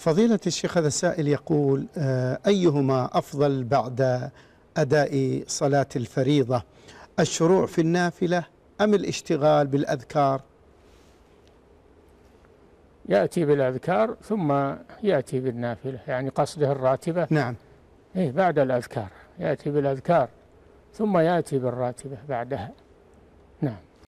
فضيلة الشيخ هذا السائل يقول آه، أيهما أفضل بعد أداء صلاة الفريضة الشروع في النافلة أم الاشتغال بالأذكار يأتي بالأذكار ثم يأتي بالنافلة يعني قصده الراتبة نعم إيه بعد الأذكار يأتي بالأذكار ثم يأتي بالراتبة بعدها نعم